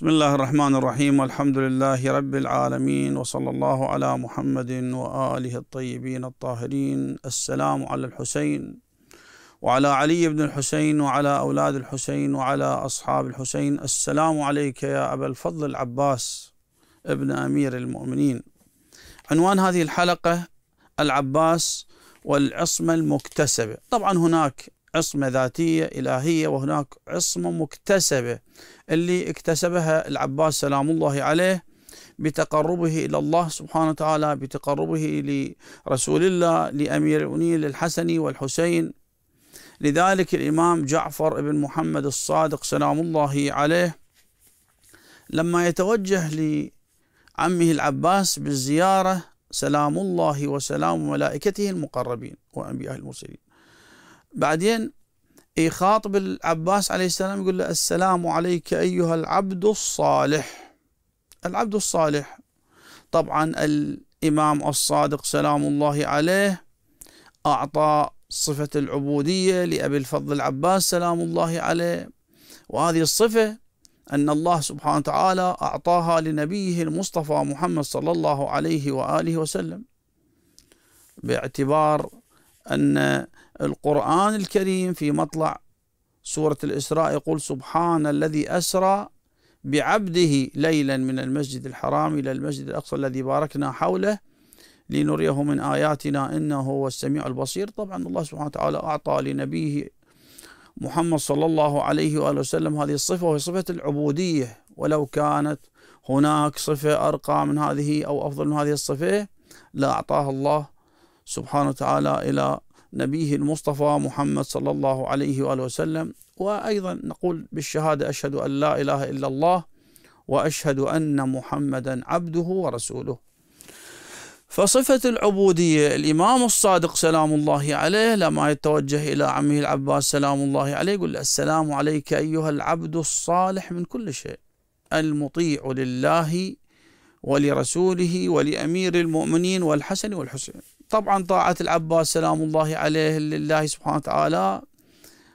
بسم الله الرحمن الرحيم والحمد لله رب العالمين وصلى الله على محمد وآله الطيبين الطاهرين السلام على الحسين وعلى علي بن الحسين وعلى أولاد الحسين وعلى أصحاب الحسين السلام عليك يا أبا الفضل العباس ابن أمير المؤمنين عنوان هذه الحلقة العباس والعصمة المكتسبة طبعا هناك عصمة ذاتية إلهية وهناك عصمة مكتسبة اللي اكتسبها العباس سلام الله عليه بتقربه إلى الله سبحانه وتعالى بتقربه لرسول الله لأمير المؤمنين الحسن والحسين لذلك الإمام جعفر بن محمد الصادق سلام الله عليه لما يتوجه لعمه العباس بالزيارة سلام الله وسلام ملائكته المقربين وأنبياء المرسلين بعدين يخاطب العباس عليه السلام يقول له السلام عليك أيها العبد الصالح العبد الصالح طبعا الإمام الصادق سلام الله عليه أعطى صفة العبودية لأبي الفضل العباس سلام الله عليه وهذه الصفة أن الله سبحانه وتعالى أعطاها لنبيه المصطفى محمد صلى الله عليه وآله وسلم باعتبار أن القرآن الكريم في مطلع سورة الإسراء يقول سبحان الذي أسرى بعبده ليلا من المسجد الحرام إلى المسجد الأقصى الذي باركنا حوله لنريه من آياتنا إنه هو السميع البصير طبعا الله سبحانه وتعالى أعطى لنبيه محمد صلى الله عليه وآله وسلم هذه الصفة وهي صفة العبودية ولو كانت هناك صفة أرقى من هذه أو أفضل من هذه الصفة لا أعطاها الله سبحانه وتعالى إلى نبيه المصطفى محمد صلى الله عليه وآله وسلم وأيضا نقول بالشهادة أشهد أن لا إله إلا الله وأشهد أن محمدا عبده ورسوله فصفة العبودية الإمام الصادق سلام الله عليه لما يتوجه إلى عمه العباس سلام الله عليه يقول السلام عليك أيها العبد الصالح من كل شيء المطيع لله ولرسوله ولأمير المؤمنين والحسن والحسين طبعا طاعة العباس سلام الله عليه لله سبحانه وتعالى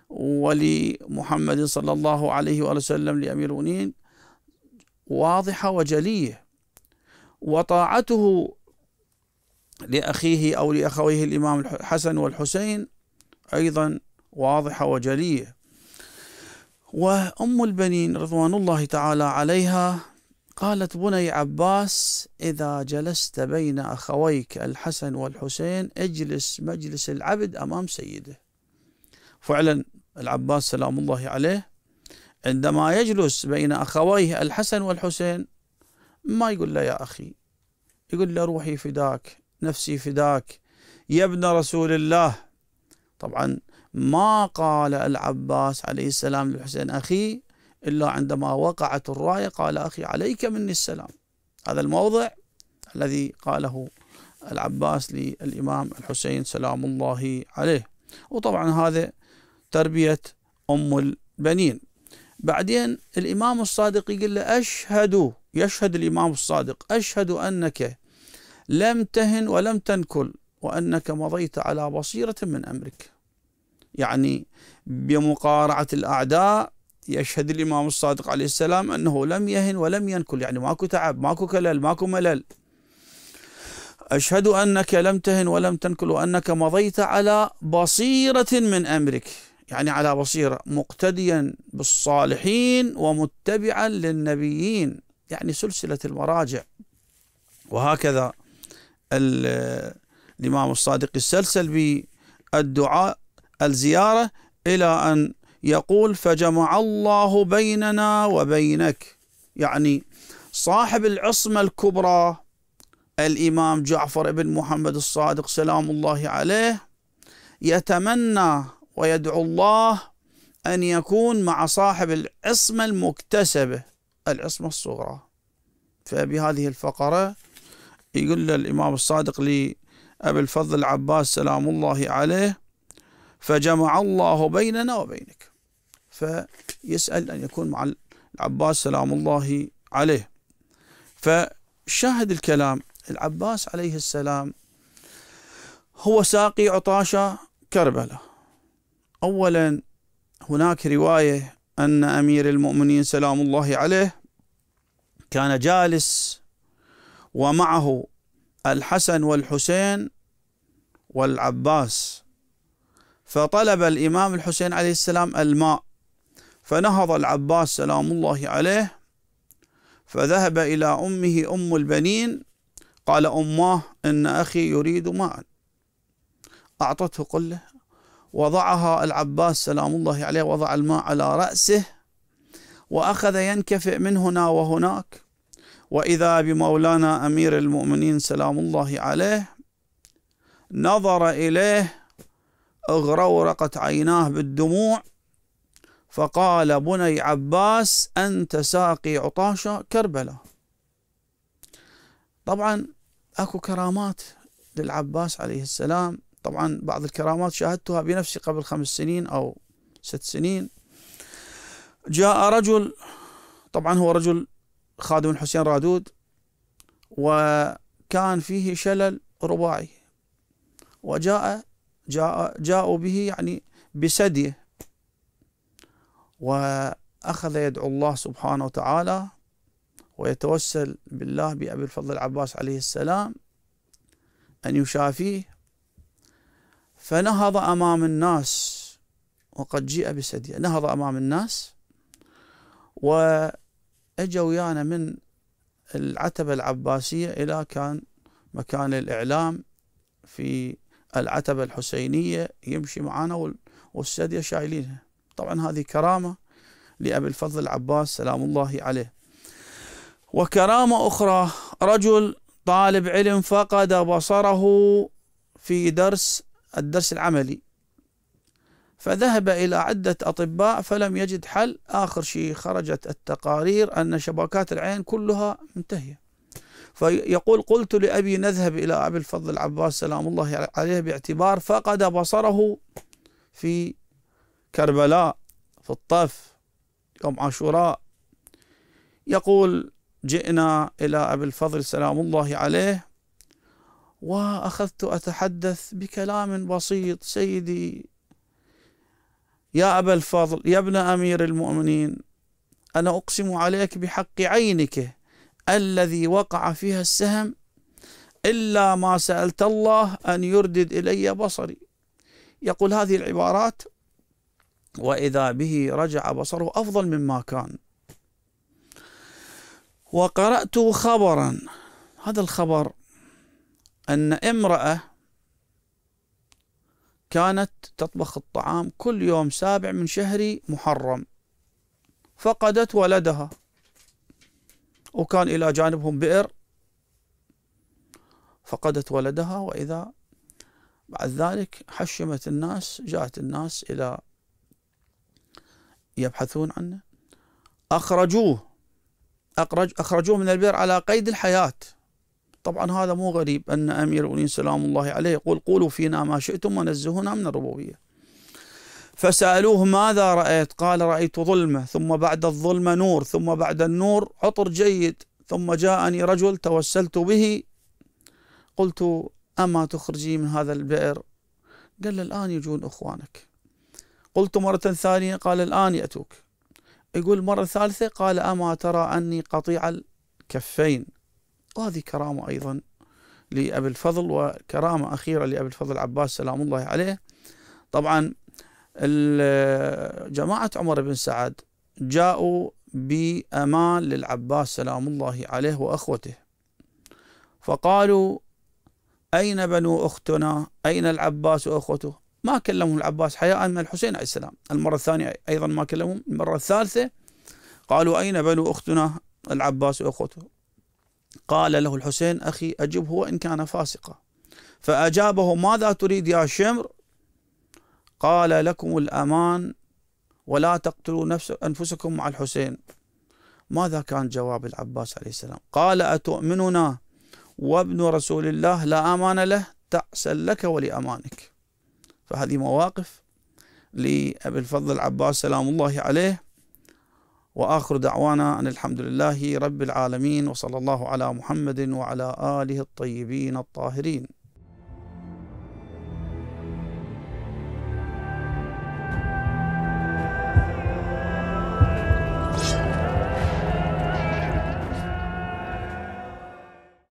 ولمحمد صلى الله عليه وآله وسلم لأمير المؤمنين واضحة وجلية وطاعته لأخيه أو لأخويه الإمام الحسن والحسين أيضا واضحة وجلية وأم البنين رضوان الله تعالى عليها قالت بني عباس إذا جلست بين أخويك الحسن والحسين اجلس مجلس العبد أمام سيده فعلا العباس سلام الله عليه عندما يجلس بين أخويه الحسن والحسين ما يقول له يا أخي يقول له روحي فداك نفسي فداك يا ابن رسول الله طبعا ما قال العباس عليه السلام للحسين أخي إلا عندما وقعت الراية قال أخي عليك مني السلام هذا الموضع الذي قاله العباس للإمام الحسين سلام الله عليه وطبعا هذا تربية أم البنين بعدين الإمام الصادق يقول له أشهد يشهد الإمام الصادق أشهد أنك لم تهن ولم تنكل وأنك مضيت على بصيرة من أمرك يعني بمقارعة الأعداء يشهد الإمام الصادق عليه السلام أنه لم يهن ولم ينكل يعني ماكو تعب ماكو كلل ماكو ملل أشهد أنك لم تهن ولم تنكل وأنك مضيت على بصيرة من أمرك يعني على بصيرة مقتديا بالصالحين ومتبعا للنبيين يعني سلسلة المراجع وهكذا الإمام الصادق السلسل بالدعاء الزيارة إلى أن يقول فجمع الله بيننا وبينك يعني صاحب العصمة الكبرى الإمام جعفر بن محمد الصادق سلام الله عليه يتمنى ويدعو الله أن يكون مع صاحب العصمة المكتسبة العصمة الصغرى فبهذه الفقرة يقول الإمام الصادق لأبي الفضل العباس سلام الله عليه فجمع الله بيننا وبينك فيسأل أن يكون مع العباس سلام الله عليه فشاهد الكلام العباس عليه السلام هو ساقي عطاشة كربلاء أولا هناك رواية أن أمير المؤمنين سلام الله عليه كان جالس ومعه الحسن والحسين والعباس فطلب الإمام الحسين عليه السلام الماء فنهض العباس سلام الله عليه فذهب إلى أمه أم البنين قال أماه إن أخي يريد ماء أعطته قلة وضعها العباس سلام الله عليه وضع الماء على رأسه وأخذ ينكفئ من هنا وهناك وإذا بمولانا أمير المؤمنين سلام الله عليه نظر إليه اغرورقت عيناه بالدموع فقال بني عباس أنت ساقي عطاشة كربلاء طبعا أكو كرامات للعباس عليه السلام طبعا بعض الكرامات شاهدتها بنفسي قبل خمس سنين أو ست سنين جاء رجل طبعا هو رجل خادم الحسين رادود وكان فيه شلل رباعي وجاء جاء جاءوا به يعني بسديه وأخذ يدعو الله سبحانه وتعالى ويتوسل بالله بأبي الفضل العباس عليه السلام أن يشافيه فنهض أمام الناس وقد جيء بسدية نهض أمام الناس وأجوا ويانا من العتبة العباسية إلى كان مكان الإعلام في العتبة الحسينية يمشي معانا والسدية شايلينها طبعا هذه كرامة لأبي الفضل العباس سلام الله عليه وكرامة أخرى رجل طالب علم فقد بصره في درس الدرس العملي فذهب إلى عدة أطباء فلم يجد حل آخر شيء خرجت التقارير أن شبكات العين كلها منتهية فيقول قلت لأبي نذهب إلى أبي الفضل العباس سلام الله عليه باعتبار فقد بصره في كربلاء في الطف يوم عاشوراء يقول جئنا إلى أبي الفضل سلام الله عليه وأخذت أتحدث بكلام بسيط سيدي يا أبا الفضل يا ابن أمير المؤمنين أنا أقسم عليك بحق عينك الذي وقع فيها السهم إلا ما سألت الله أن يردد إلي بصري يقول هذه العبارات وإذا به رجع بصره أفضل مما كان وقرأت خبرا هذا الخبر أن امرأة كانت تطبخ الطعام كل يوم سابع من شهر محرم فقدت ولدها وكان إلى جانبهم بئر فقدت ولدها وإذا بعد ذلك حشمت الناس جاءت الناس إلى يبحثون عنه أخرجوه أخرج أخرجوه من البئر على قيد الحياة طبعا هذا مو غريب أن أمير المؤمنين سلام الله عليه يقول قولوا فينا ما شئتم ونزهونا من الربوبية فسألوه ماذا رأيت قال رأيت ظلمة ثم بعد الظلمة نور ثم بعد النور عطر جيد ثم جاءني رجل توسلت به قلت أما تخرجي من هذا البئر قال الآن يجون أخوانك قلت مرة ثانية قال الآن يأتوك يقول مرة ثالثة قال أما ترى أني قطيع الكفين وهذه كرامة أيضا لأبي الفضل وكرامة أخيرة لأبي الفضل العباس سلام الله عليه طبعا جماعة عمر بن سعد جاءوا بأمان للعباس سلام الله عليه وأخوته فقالوا أين بنو أختنا أين العباس وأخوته ما كلمهم العباس حياء من الحسين عليه السلام المرة الثانية أيضا ما كلمهم المرة الثالثة قالوا أين بنو أختنا العباس وأخوته قال له الحسين أخي أجبه وإن كان فاسقا فأجابه ماذا تريد يا شمر قال لكم الأمان ولا تقتلوا أنفسكم مع الحسين ماذا كان جواب العباس عليه السلام قال أتؤمننا وابن رسول الله لا أمان له تعسل لك ولأمانك فهذه مواقف لأبي الفضل العباس سلام الله عليه وآخر دعوانا أن الحمد لله رب العالمين وصلى الله على محمد وعلى آله الطيبين الطاهرين